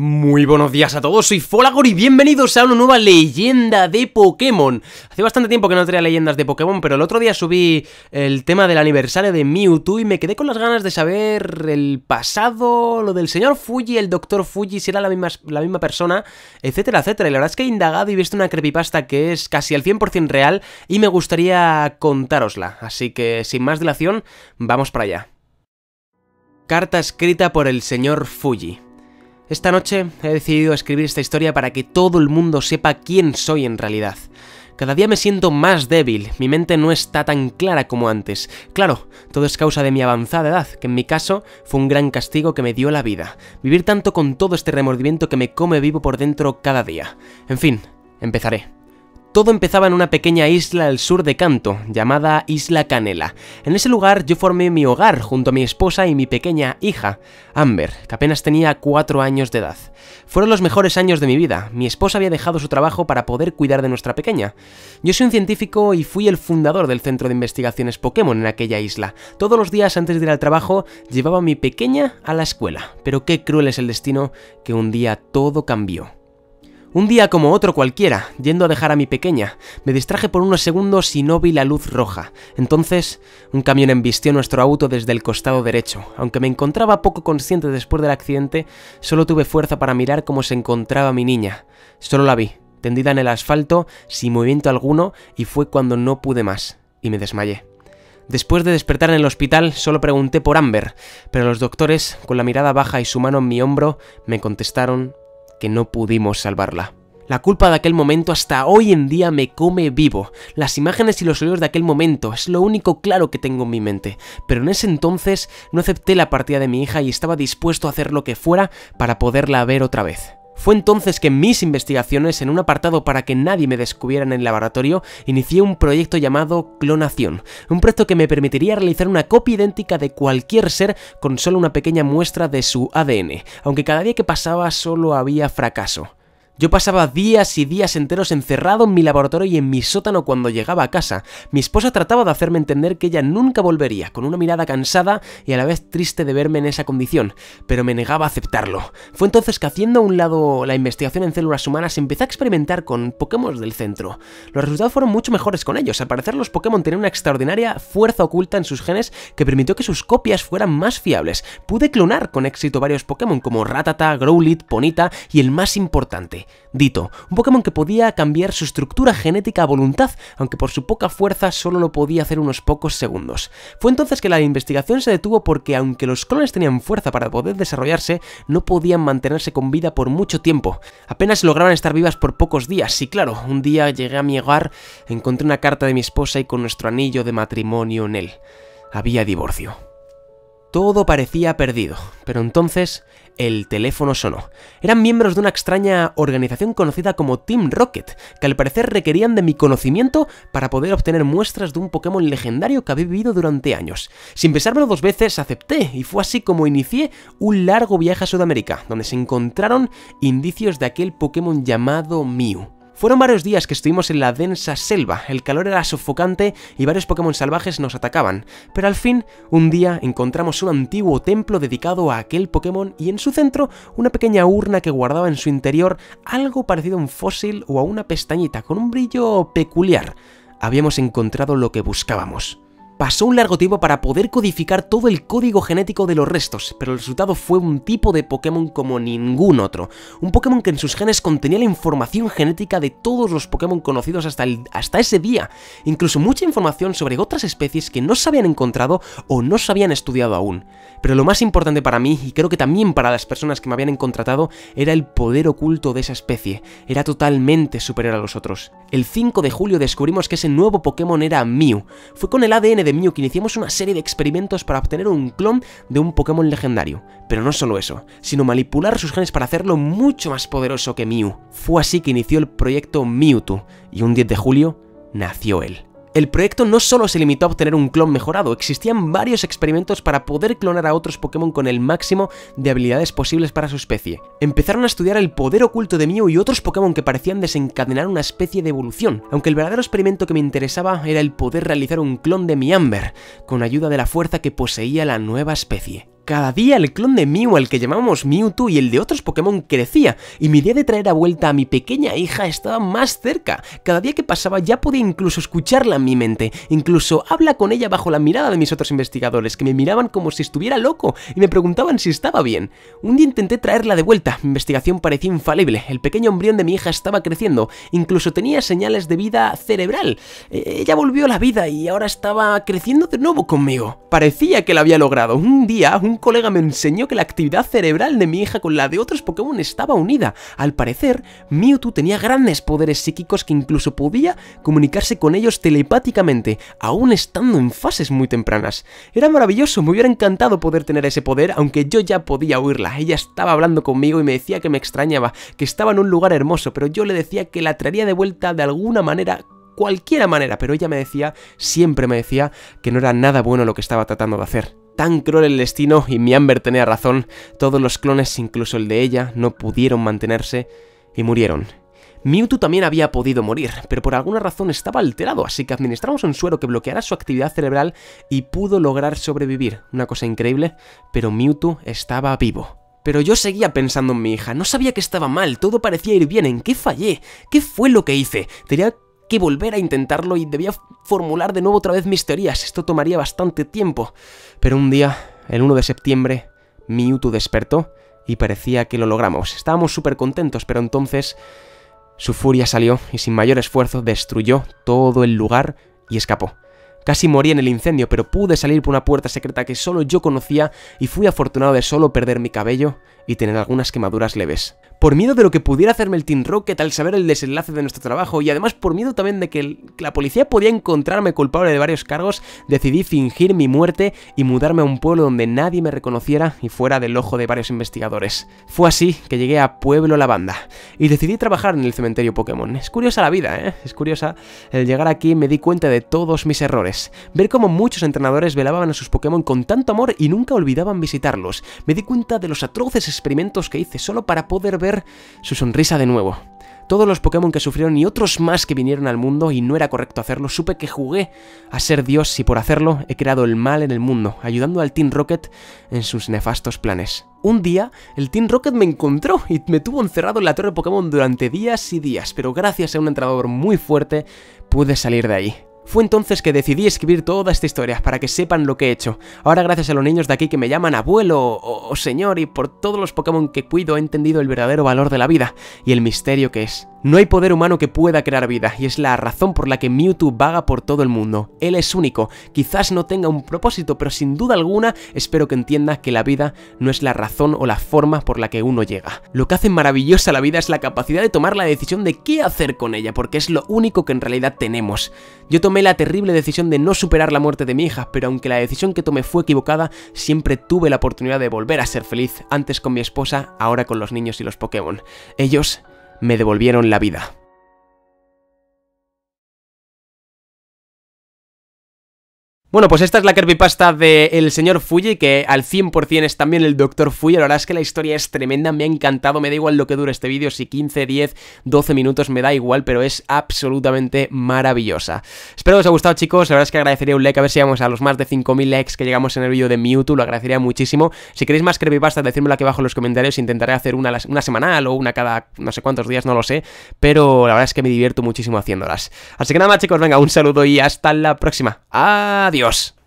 Muy buenos días a todos, soy Folagor y bienvenidos a una nueva leyenda de Pokémon. Hace bastante tiempo que no traía leyendas de Pokémon, pero el otro día subí el tema del aniversario de Mewtwo y me quedé con las ganas de saber el pasado, lo del señor Fuji, el doctor Fuji, si era la misma, la misma persona, etcétera, etcétera. Y la verdad es que he indagado y visto una creepypasta que es casi al 100% real y me gustaría contarosla. Así que, sin más dilación, vamos para allá. Carta escrita por el señor Fuji. Esta noche he decidido escribir esta historia para que todo el mundo sepa quién soy en realidad. Cada día me siento más débil, mi mente no está tan clara como antes. Claro, todo es causa de mi avanzada edad, que en mi caso fue un gran castigo que me dio la vida. Vivir tanto con todo este remordimiento que me come vivo por dentro cada día. En fin, empezaré. Todo empezaba en una pequeña isla al sur de Canto, llamada Isla Canela. En ese lugar yo formé mi hogar junto a mi esposa y mi pequeña hija, Amber, que apenas tenía 4 años de edad. Fueron los mejores años de mi vida. Mi esposa había dejado su trabajo para poder cuidar de nuestra pequeña. Yo soy un científico y fui el fundador del centro de investigaciones Pokémon en aquella isla. Todos los días antes de ir al trabajo llevaba a mi pequeña a la escuela. Pero qué cruel es el destino que un día todo cambió. Un día como otro cualquiera, yendo a dejar a mi pequeña, me distraje por unos segundos y no vi la luz roja. Entonces, un camión embistió nuestro auto desde el costado derecho. Aunque me encontraba poco consciente después del accidente, solo tuve fuerza para mirar cómo se encontraba mi niña. Solo la vi, tendida en el asfalto, sin movimiento alguno, y fue cuando no pude más, y me desmayé. Después de despertar en el hospital, solo pregunté por Amber, pero los doctores, con la mirada baja y su mano en mi hombro, me contestaron que no pudimos salvarla. La culpa de aquel momento hasta hoy en día me come vivo. Las imágenes y los oídos de aquel momento es lo único claro que tengo en mi mente. Pero en ese entonces no acepté la partida de mi hija y estaba dispuesto a hacer lo que fuera para poderla ver otra vez. Fue entonces que mis investigaciones, en un apartado para que nadie me descubriera en el laboratorio, inicié un proyecto llamado clonación, un proyecto que me permitiría realizar una copia idéntica de cualquier ser con solo una pequeña muestra de su ADN, aunque cada día que pasaba solo había fracaso. Yo pasaba días y días enteros encerrado en mi laboratorio y en mi sótano cuando llegaba a casa. Mi esposa trataba de hacerme entender que ella nunca volvería, con una mirada cansada y a la vez triste de verme en esa condición, pero me negaba a aceptarlo. Fue entonces que haciendo a un lado la investigación en células humanas empecé a experimentar con Pokémon del centro. Los resultados fueron mucho mejores con ellos, al parecer los Pokémon tenían una extraordinaria fuerza oculta en sus genes que permitió que sus copias fueran más fiables. Pude clonar con éxito varios Pokémon como Rattata, Growlithe, Ponita y el más importante, Dito, un Pokémon que podía cambiar su estructura genética a voluntad, aunque por su poca fuerza solo lo podía hacer unos pocos segundos. Fue entonces que la investigación se detuvo porque aunque los clones tenían fuerza para poder desarrollarse, no podían mantenerse con vida por mucho tiempo. Apenas lograban estar vivas por pocos días, y claro, un día llegué a mi hogar, encontré una carta de mi esposa y con nuestro anillo de matrimonio en él. Había divorcio. Todo parecía perdido, pero entonces el teléfono sonó. Eran miembros de una extraña organización conocida como Team Rocket, que al parecer requerían de mi conocimiento para poder obtener muestras de un Pokémon legendario que había vivido durante años. Sin pensármelo dos veces, acepté, y fue así como inicié un largo viaje a Sudamérica, donde se encontraron indicios de aquel Pokémon llamado Mew. Fueron varios días que estuvimos en la densa selva, el calor era sofocante y varios Pokémon salvajes nos atacaban, pero al fin, un día encontramos un antiguo templo dedicado a aquel Pokémon y en su centro una pequeña urna que guardaba en su interior algo parecido a un fósil o a una pestañita con un brillo peculiar. Habíamos encontrado lo que buscábamos. Pasó un largo tiempo para poder codificar todo el código genético de los restos, pero el resultado fue un tipo de Pokémon como ningún otro. Un Pokémon que en sus genes contenía la información genética de todos los Pokémon conocidos hasta, hasta ese día, incluso mucha información sobre otras especies que no se habían encontrado o no se habían estudiado aún. Pero lo más importante para mí, y creo que también para las personas que me habían contratado, era el poder oculto de esa especie. Era totalmente superior a los otros. El 5 de julio descubrimos que ese nuevo Pokémon era Mew. Fue con el ADN de que iniciamos una serie de experimentos para obtener un clon de un Pokémon legendario. Pero no solo eso, sino manipular sus genes para hacerlo mucho más poderoso que Mew. Fue así que inició el proyecto Mewtwo, y un 10 de julio nació él. El proyecto no solo se limitó a obtener un clon mejorado, existían varios experimentos para poder clonar a otros Pokémon con el máximo de habilidades posibles para su especie. Empezaron a estudiar el poder oculto de Mew y otros Pokémon que parecían desencadenar una especie de evolución, aunque el verdadero experimento que me interesaba era el poder realizar un clon de Miamber, con ayuda de la fuerza que poseía la nueva especie cada día el clon de Mew, al que llamamos Mewtwo y el de otros Pokémon crecía, y mi idea de traer a vuelta a mi pequeña hija estaba más cerca. Cada día que pasaba ya podía incluso escucharla en mi mente, incluso habla con ella bajo la mirada de mis otros investigadores, que me miraban como si estuviera loco y me preguntaban si estaba bien. Un día intenté traerla de vuelta, mi investigación parecía infalible, el pequeño embrión de mi hija estaba creciendo, incluso tenía señales de vida cerebral. E-, ella volvió a la vida y ahora estaba creciendo de nuevo conmigo. Parecía que la había logrado. Un día, un colega me enseñó que la actividad cerebral de mi hija con la de otros Pokémon estaba unida. Al parecer, Mewtwo tenía grandes poderes psíquicos que incluso podía comunicarse con ellos telepáticamente, aún estando en fases muy tempranas. Era maravilloso, me hubiera encantado poder tener ese poder, aunque yo ya podía oírla. Ella estaba hablando conmigo y me decía que me extrañaba, que estaba en un lugar hermoso, pero yo le decía que la traería de vuelta de alguna manera cualquiera manera, pero ella me decía, siempre me decía, que no era nada bueno lo que estaba tratando de hacer tan cruel el destino y amber tenía razón, todos los clones, incluso el de ella, no pudieron mantenerse y murieron. Mewtwo también había podido morir, pero por alguna razón estaba alterado, así que administramos un suero que bloqueara su actividad cerebral y pudo lograr sobrevivir. Una cosa increíble, pero Mewtwo estaba vivo. Pero yo seguía pensando en mi hija, no sabía que estaba mal, todo parecía ir bien, ¿en qué fallé? ¿Qué fue lo que hice? Tenía que volver a intentarlo y debía formular de nuevo otra vez mis teorías. Esto tomaría bastante tiempo. Pero un día, el 1 de septiembre, Mewtwo despertó y parecía que lo logramos. Estábamos súper contentos, pero entonces su furia salió y sin mayor esfuerzo destruyó todo el lugar y escapó. Casi morí en el incendio, pero pude salir por una puerta secreta que solo yo conocía y fui afortunado de solo perder mi cabello y tener algunas quemaduras leves. Por miedo de lo que pudiera hacerme el Team Rocket al saber el desenlace de nuestro trabajo y además por miedo también de que la policía podía encontrarme culpable de varios cargos, decidí fingir mi muerte y mudarme a un pueblo donde nadie me reconociera y fuera del ojo de varios investigadores. Fue así que llegué a Pueblo Lavanda y decidí trabajar en el cementerio Pokémon. Es curiosa la vida, ¿eh? Es curiosa. El llegar aquí me di cuenta de todos mis errores Ver cómo muchos entrenadores velaban a sus Pokémon con tanto amor y nunca olvidaban visitarlos. Me di cuenta de los atroces experimentos que hice solo para poder ver su sonrisa de nuevo todos los Pokémon que sufrieron y otros más que vinieron al mundo y no era correcto hacerlo, supe que jugué a ser Dios y por hacerlo he creado el mal en el mundo, ayudando al Team Rocket en sus nefastos planes. Un día, el Team Rocket me encontró y me tuvo encerrado en la torre Pokémon durante días y días, pero gracias a un entrenador muy fuerte pude salir de ahí. Fue entonces que decidí escribir toda esta historia para que sepan lo que he hecho. Ahora gracias a los niños de aquí que me llaman abuelo o, señor y por todos los Pokémon que cuido he entendido el verdadero valor de la vida y el misterio que es. No hay poder humano que pueda crear vida, y es la razón por la que Mewtwo vaga por todo el mundo. Él es único, quizás no tenga un propósito, pero sin duda alguna espero que entienda que la vida no es la razón o la forma por la que uno llega. Lo que hace maravillosa la vida es la capacidad de tomar la decisión de qué hacer con ella, porque es lo único que en realidad tenemos. Yo tomé la terrible decisión de no superar la muerte de mi hija, pero aunque la decisión que tomé fue equivocada, siempre tuve la oportunidad de volver a ser feliz, antes con mi esposa, ahora con los niños y los Pokémon. Ellos me devolvieron la vida. Bueno, pues esta es la creepypasta del señor Fuji, que al 100% es también el doctor Fuji. La verdad es que la historia es tremenda, me ha encantado, me da igual lo que dure este vídeo, si 15, 10, 12 minutos, me da igual, pero es absolutamente maravillosa. Espero que os haya gustado, chicos. La verdad es que agradecería un like, a ver si llegamos a los más de 5.000 likes que llegamos en el vídeo de Mewtwo, lo agradecería muchísimo. Si queréis más creepypasta, decídmelo aquí abajo en los comentarios, intentaré hacer una, una semanal o una cada no sé cuántos días, no lo sé, pero la verdad es que me divierto muchísimo haciéndolas. Así que nada más, chicos, venga, un saludo y hasta la próxima. Adiós. Adiós.